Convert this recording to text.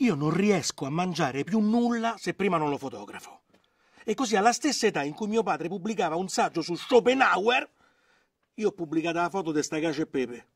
Io non riesco a mangiare più nulla se prima non lo fotografo. E così alla stessa età in cui mio padre pubblicava un saggio su Schopenhauer, io ho pubblicato la foto di sta cace e pepe.